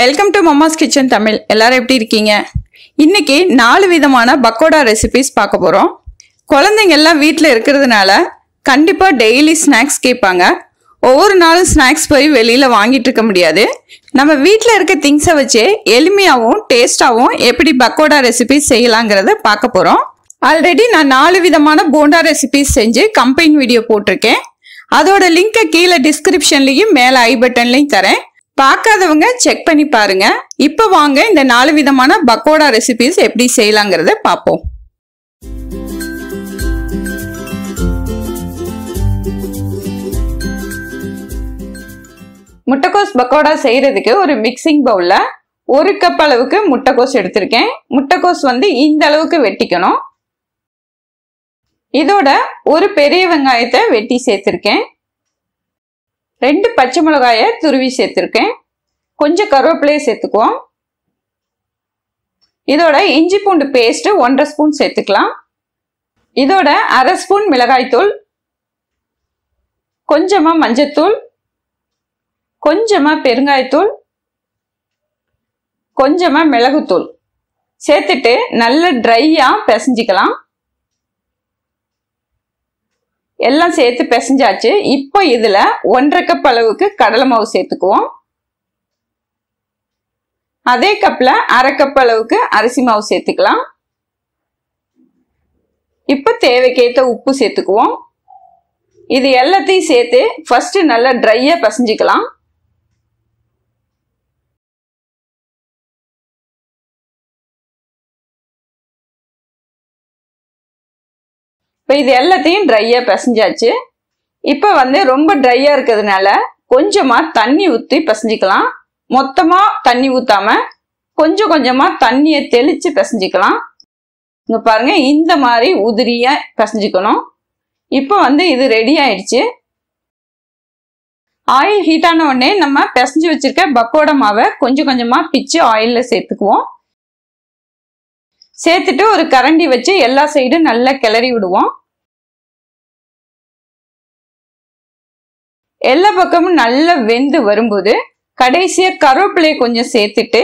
welcome to mamma's kitchen Tamil எல்லாரும் எப்படி இருக்கீங்க இன்னைக்கு நாலு விதமான பக்கோடா ரெசிபிஸ் பார்க்க போகிறோம் குழந்தைங்க எல்லாம் வீட்டில் இருக்கிறதுனால கண்டிப்பாக டெய்லி ஸ்நாக்ஸ் கேட்பாங்க ஒவ்வொரு நாளும் ஸ்நாக்ஸ் போய் வெளியில் வாங்கிட்டு இருக்க முடியாது நம்ம வீட்டில் இருக்க திங்ஸை வச்சு எளிமையாகவும் டேஸ்டாகவும் எப்படி பக்கோடா ரெசிபிஸ் செய்யலாங்கிறத பார்க்க போகிறோம் ஆல்ரெடி நான் நாலு விதமான போண்டா ரெசிபிஸ் செஞ்சு கம்பைன் வீடியோ போட்டிருக்கேன் அதோட லிங்கை கீழே டிஸ்கிரிப்ஷன்லையும் மேலே ஐ பட்டன்லையும் தரேன் பார்க்காதவங்க செக் பண்ணி பாருங்க இப்போ வாங்க இந்த நாலு விதமான பக்கோடா ரெசிபிஸ் எப்படி செய்யலாங்கிறத பார்ப்போம் முட்டைக்கோஸ் பக்கோடா செய்யறதுக்கு ஒரு மிக்சிங் பவுல்ல ஒரு கப் அளவுக்கு முட்டைக்கோஸ் எடுத்திருக்கேன் முட்டைக்கோஸ் வந்து இந்த அளவுக்கு வெட்டிக்கணும் இதோட ஒரு பெரிய வெங்காயத்தை வெட்டி சேர்த்திருக்கேன் ரெண்டு பச்சை மிளகாயை துருவி சேர்த்துருக்கேன் கொஞ்சம் கருவேப்பிலையை சேர்த்துக்குவோம் இதோட இஞ்சி பூண்டு பேஸ்ட்டு ஒன்றரை ஸ்பூன் சேர்த்துக்கலாம் இதோட அரை ஸ்பூன் மிளகாய்த்தூள் கொஞ்சமாக மஞ்சத்தூள் கொஞ்சமாக பெருங்காயத்தூள் கொஞ்சமாக மிளகுத்தூள் சேர்த்துட்டு நல்ல ட்ரையாக பிசைஞ்சிக்கலாம் எல்லாம் சேர்த்து பிசைஞ்சாச்சு இப்போ இதில் ஒன்றரை கப் அளவுக்கு கடலை மாவு சேர்த்துக்குவோம் அதே கப்பில் அரை கப் அளவுக்கு அரிசி மாவு சேர்த்துக்கலாம் இப்போ தேவைக்கேற்ற உப்பு சேர்த்துக்குவோம் இது எல்லாத்தையும் சேர்த்து ஃபஸ்ட்டு நல்லா ட்ரையாக பசைஞ்சிக்கலாம் இப்போ இது எல்லாத்தையும் ட்ரையாக பிசைஞ்சாச்சு இப்போ வந்து ரொம்ப ட்ரையாக இருக்கிறதுனால கொஞ்சமாக தண்ணி ஊற்றி பிசைஞ்சிக்கலாம் மொத்தமாக தண்ணி ஊற்றாம கொஞ்சம் கொஞ்சமாக தண்ணியை தெளித்து பிசைஞ்சிக்கலாம் இங்கே பாருங்கள் இந்த மாதிரி உதிரியாக பிசைஞ்சிக்கணும் இப்போ வந்து இது ரெடி ஆயிடுச்சு ஆயில் ஹீட் ஆன உடனே நம்ம பிசைஞ்சு வச்சிருக்க பக்கோடமாவை மாவை கொஞ்சம் கொஞ்சமாக பிச்சு ஆயிலில் சேர்த்துக்குவோம் சேர்த்துட்டு ஒரு கரண்டி வச்சு எல்லா சைடும் நல்லா கிளறி விடுவோம் எல்லா பக்கமும் நல்லா வெந்து வரும்போது கடைசியாக கருவேப்பிலையை கொஞ்சம் சேர்த்துட்டு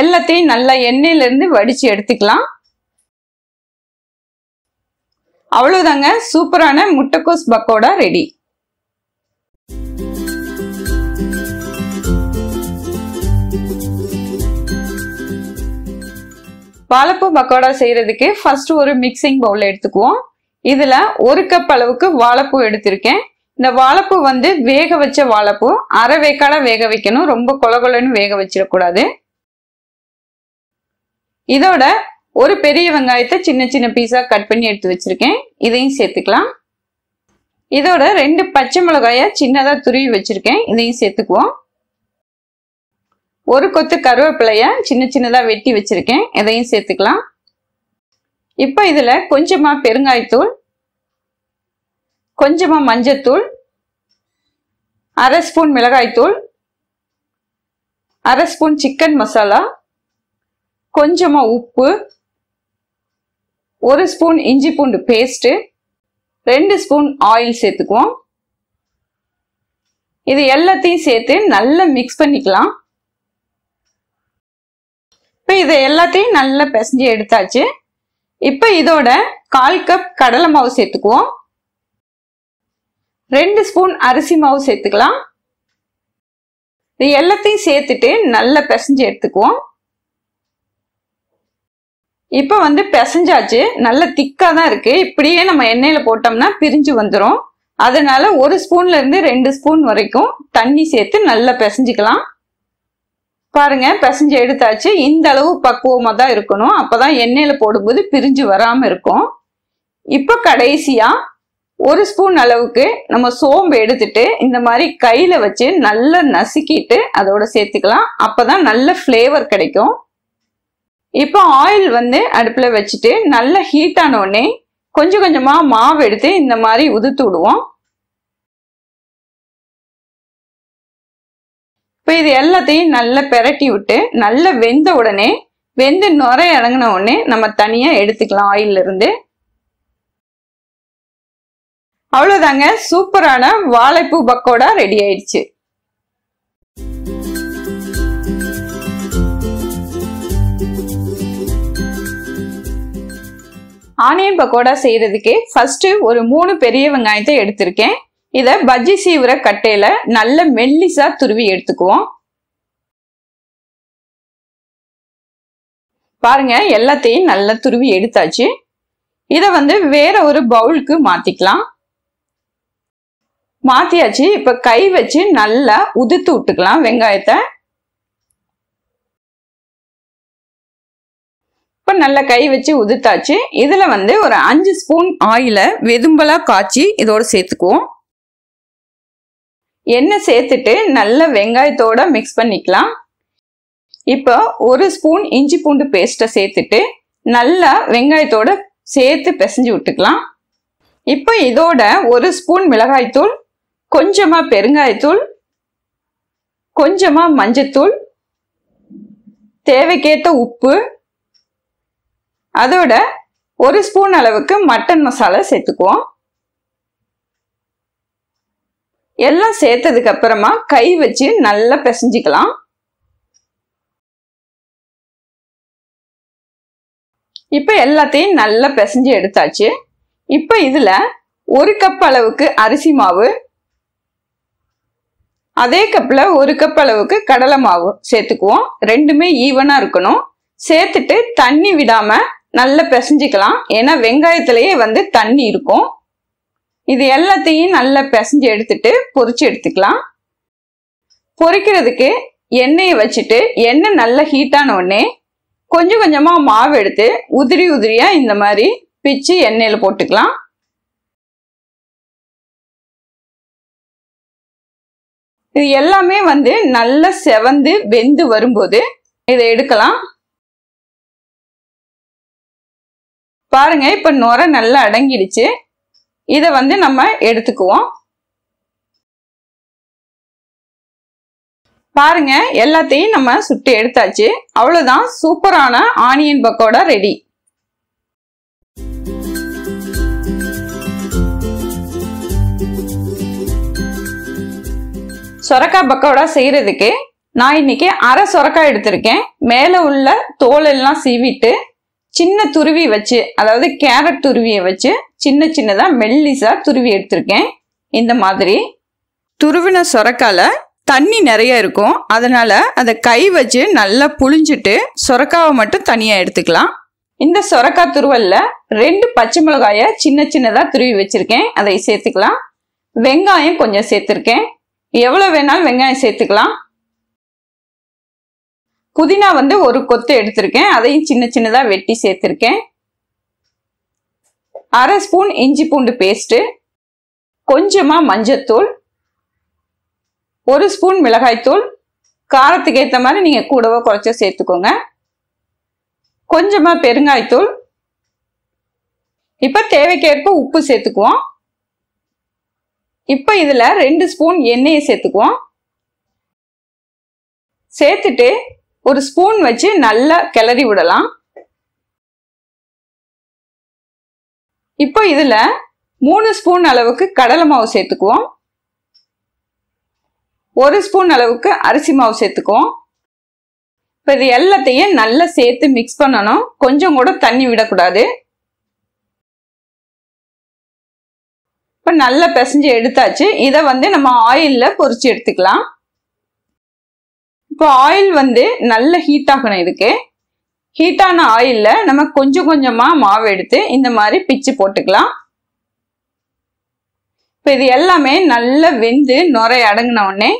எல்லாத்தையும் நல்லா எண்ணெயிலேருந்து வடித்து எடுத்துக்கலாம் அவ்வளவுதாங்க சூப்பரான முட்டைக்கோஸ் பக்கோடா ரெடி வாழைப்பூ பக்கோடா செய்யறதுக்கு ஃபர்ஸ்ட் ஒரு மிக்சிங் பவுல் எடுத்துக்குவோம் இதுல ஒரு கப் அளவுக்கு வாழைப்பூ எடுத்திருக்கேன் இந்த வாழைப்பூ வந்து வேக வச்ச வாழைப்பூ அரை வேக்காட வேக வைக்கணும் ரொம்ப கொலகொலன்னு வேக வச்சிடக்கூடாது இதோட ஒரு பெரிய வெங்காயத்தை சின்ன சின்ன பீஸா கட் பண்ணி எடுத்து வச்சிருக்கேன் இதையும் சேர்த்துக்கலாம் இதோட ரெண்டு பச்சை மிளகாய சின்னதா துருவி வச்சிருக்கேன் இதையும் சேர்த்துக்குவோம் ஒரு கொத்து கருவேப்பிலைய சின்ன சின்னதாக வெட்டி வச்சிருக்கேன் இதையும் சேர்த்துக்கலாம் இப்போ இதில் கொஞ்சமாக பெருங்காயத்தூள் கொஞ்சமாக மஞ்சத்தூள் அரை ஸ்பூன் மிளகாய்த்தூள் அரை ஸ்பூன் சிக்கன் மசாலா கொஞ்சமாக உப்பு ஒரு ஸ்பூன் இஞ்சி பூண்டு பேஸ்ட்டு ரெண்டு ஸ்பூன் ஆயில் சேர்த்துக்குவோம் இது எல்லாத்தையும் சேர்த்து நல்லா மிக்ஸ் பண்ணிக்கலாம் இப்போ இது எல்லாத்தையும் நல்லா பிசைஞ்சு எடுத்தாச்சு இப்போ இதோட கால் கப் கடலை மாவு சேர்த்துக்குவோம் ரெண்டு ஸ்பூன் அரிசி மாவு சேர்த்துக்கலாம் இது எல்லாத்தையும் சேர்த்துட்டு நல்லா பிசைஞ்சு எடுத்துக்குவோம் இப்போ வந்து பிசைஞ்சாச்சு நல்ல திக்காக தான் இருக்கு இப்படியே நம்ம எண்ணெயில் போட்டோம்னா பிரிஞ்சு வந்துடும் அதனால ஒரு ஸ்பூன்ல இருந்து ரெண்டு ஸ்பூன் வரைக்கும் தண்ணி சேர்த்து நல்லா பிசைஞ்சிக்கலாம் பாருங்க பிசைஞ்சு எடுத்தாச்சு இந்த அளவு பக்குவமாக தான் இருக்கணும் அப்போதான் எண்ணெயில் போடும்போது பிரிஞ்சு வராமல் இருக்கும் இப்போ கடைசியாக ஒரு ஸ்பூன் அளவுக்கு நம்ம சோம்பு எடுத்துட்டு இந்த மாதிரி கையில் வச்சு நல்லா நசுக்கிட்டு அதோட சேர்த்துக்கலாம் அப்போதான் நல்ல ஃப்ளேவர் கிடைக்கும் இப்போ ஆயில் வந்து அடுப்பில் வச்சுட்டு நல்லா ஹீட் ஆனோடனே கொஞ்சம் கொஞ்சமாக மாவு எடுத்து இந்த மாதிரி உதுத்து விடுவோம் இப்போ இது எல்லாத்தையும் நல்லா பெரட்டி விட்டு நல்லா வெந்த உடனே வெந்து நுரை இறங்கின உடனே நம்ம தனியாக எடுத்துக்கலாம் ஆயிலிருந்து அவ்வளோதாங்க சூப்பரான வாழைப்பூ பக்கோடா ரெடி ஆயிடுச்சு ஆனியன் பக்கோடா செய்யறதுக்கு ஃபர்ஸ்ட் ஒரு மூணு பெரிய வெங்காயத்தை எடுத்திருக்கேன் இதை பஜ்ஜி சீவுற கட்டையில நல்ல மெல்லிசா துருவி எடுத்துக்குவோம் பாருங்க எல்லாத்தையும் நல்லா துருவி எடுத்தாச்சு இதை வந்து வேற ஒரு பவுலுக்கு மாத்திக்கலாம் மாத்தியாச்சு இப்ப கை வச்சு நல்லா உதிர்த்து விட்டுக்கலாம் வெங்காயத்தை இப்ப நல்லா கை வச்சு உதித்தாச்சு இதுல வந்து ஒரு அஞ்சு ஸ்பூன் ஆயில வெதும்பலா காய்ச்சி இதோட சேர்த்துக்குவோம் எண்ணெய் சேர்த்துட்டு நல்ல வெங்காயத்தோட மிக்ஸ் பண்ணிக்கலாம் இப்போ ஒரு ஸ்பூன் இஞ்சி பூண்டு பேஸ்ட்டை சேர்த்துட்டு நல்லா வெங்காயத்தோட சேர்த்து பிசைஞ்சு விட்டுக்கலாம் இப்போ இதோட ஒரு ஸ்பூன் மிளகாய்த்தூள் கொஞ்சமாக பெருங்காயத்தூள் கொஞ்சமாக மஞ்சத்தூள் தேவைக்கேற்ற உப்பு அதோட ஒரு ஸ்பூன் அளவுக்கு மட்டன் மசாலா சேர்த்துக்குவோம் எல்லாம் சேர்த்ததுக்கு அப்புறமா கை வச்சு நல்லா பிசைஞ்சிக்கலாம் இப்போ எல்லாத்தையும் நல்லா பிசைஞ்சு எடுத்தாச்சு இப்போ இதில் ஒரு கப் அளவுக்கு அரிசி மாவு அதே கப்பில் ஒரு கப் அளவுக்கு கடலை மாவு சேர்த்துக்குவோம் ரெண்டுமே ஈவனாக இருக்கணும் சேர்த்துட்டு தண்ணி விடாமல் நல்லா பிசைஞ்சிக்கலாம் ஏன்னா வெங்காயத்திலேயே வந்து தண்ணி இருக்கும் இது எல்லாத்தையும் நல்லா பிசைஞ்சு எடுத்துட்டு பொறிச்சு எடுத்துக்கலாம் பொறிக்கிறதுக்கு எண்ணெயை வச்சுட்டு எண்ணெய் நல்லா ஹீட்டான உடனே கொஞ்சம் கொஞ்சமாக மாவு எடுத்து உதிரி உதிரியாக இந்த மாதிரி பிச்சு எண்ணெயில் போட்டுக்கலாம் இது எல்லாமே வந்து நல்லா செவந்து வெந்து வரும்போது இதை எடுக்கலாம் பாருங்க இப்போ நுர நல்லா அடங்கிடுச்சு இதை வந்து நம்ம எடுத்துக்குவோம் பாருங்க எல்லாத்தையும் நம்ம சுட்டு எடுத்தாச்சு அவ்வளவுதான் சூப்பரான ஆனியன் பக்கோடா ரெடி சொரக்காய் பக்கோடா செய்யறதுக்கு நான் இன்னைக்கு அரை சொரக்காய் எடுத்திருக்கேன் மேலே உள்ள தோல் எல்லாம் சீவிட்டு சின்ன துருவி வச்சு அதாவது கேரட் துருவியை வச்சு சின்ன சின்னதாக மெல்லிஸாக துருவி எடுத்திருக்கேன் இந்த மாதிரி துருவின சொரக்கால தண்ணி நிறைய இருக்கும் அதனால அதை கை வச்சு நல்லா புழிஞ்சிட்டு சொரக்காவை மட்டும் தனியாக எடுத்துக்கலாம் இந்த சொரக்காய் துருவல்ல ரெண்டு பச்சை மிளகாய சின்ன சின்னதாக துருவி வச்சிருக்கேன் அதை சேர்த்துக்கலாம் வெங்காயம் கொஞ்சம் சேர்த்துருக்கேன் எவ்வளோ வேணாலும் வெங்காயம் சேர்த்துக்கலாம் புதினா வந்து ஒரு கொத்து எடுத்திருக்கேன் அதையும் சின்ன சின்னதாக வெட்டி சேர்த்துருக்கேன் அரை ஸ்பூன் இஞ்சி பூண்டு பேஸ்ட்டு கொஞ்சமாக மஞ்சத்தூள் ஒரு ஸ்பூன் மிளகாய்த்தூள் காரத்துக்கு ஏற்ற மாதிரி நீங்கள் கூடவோ குறைச்சோ சேர்த்துக்கோங்க கொஞ்சமாக பெருங்காய்த்தூள் இப்போ தேவைக்கேற்ப உப்பு சேர்த்துக்குவோம் இப்போ இதில் ரெண்டு ஸ்பூன் எண்ணெயை சேர்த்துக்குவோம் சேர்த்துட்டு ஒரு ஸ்பூன் வச்சு நல்லா கிளறி விடலாம் இப்போ இதுல மூணு ஸ்பூன் அளவுக்கு கடலை மாவு சேர்த்துக்குவோம் ஒரு ஸ்பூன் அளவுக்கு அரிசி மாவு சேர்த்துக்குவோம் இப்போ இது எல்லாத்தையும் நல்லா சேர்த்து மிக்ஸ் பண்ணணும் கொஞ்சம் கூட தண்ணி விடக்கூடாது இப்போ நல்லா பிசைஞ்சு எடுத்தாச்சு இதை வந்து நம்ம ஆயிலில் பொறிச்சு எடுத்துக்கலாம் இப்போ ஆயில் வந்து நல்ல ஹீட் ஆகணும் இதுக்கு ஹீட்டான ஆயிலில் நம்ம கொஞ்சம் கொஞ்சமாக மாவு எடுத்து இந்த மாதிரி பிச்சு போட்டுக்கலாம் இப்போ இது எல்லாமே நல்லா வெந்து நுரை அடங்கின உடனே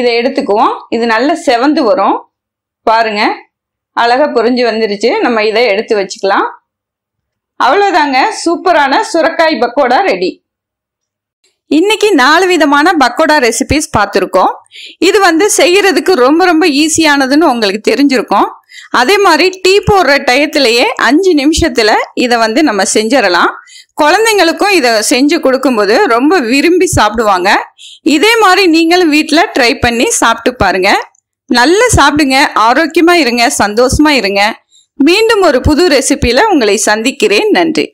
இதை எடுத்துக்குவோம் இது நல்லா செவந்து வரும் பாருங்க அழகாக பொறிஞ்சு வந்துருச்சு நம்ம இதை எடுத்து வச்சுக்கலாம் அவ்வளோதாங்க சூப்பரான சுரக்காய் பக்கோடா ரெடி இன்னைக்கு நாலு விதமான பக்கோடா ரெசிபிஸ் பார்த்துருக்கோம் இது வந்து செய்யறதுக்கு ரொம்ப ரொம்ப ஈஸியானதுன்னு உங்களுக்கு தெரிஞ்சிருக்கும் அதே மாதிரி டீ போடுற டயத்திலேயே அஞ்சு நிமிஷத்தில் இதை வந்து நம்ம செஞ்சிடலாம் குழந்தைங்களுக்கும் இதை செஞ்சு கொடுக்கும்போது ரொம்ப விரும்பி சாப்பிடுவாங்க இதே மாதிரி நீங்களும் வீட்டில் ட்ரை பண்ணி சாப்பிட்டு பாருங்க நல்லா சாப்பிடுங்க ஆரோக்கியமாக இருங்க சந்தோஷமாக இருங்க மீண்டும் ஒரு புது ரெசிபியில் உங்களை சந்திக்கிறேன் நன்றி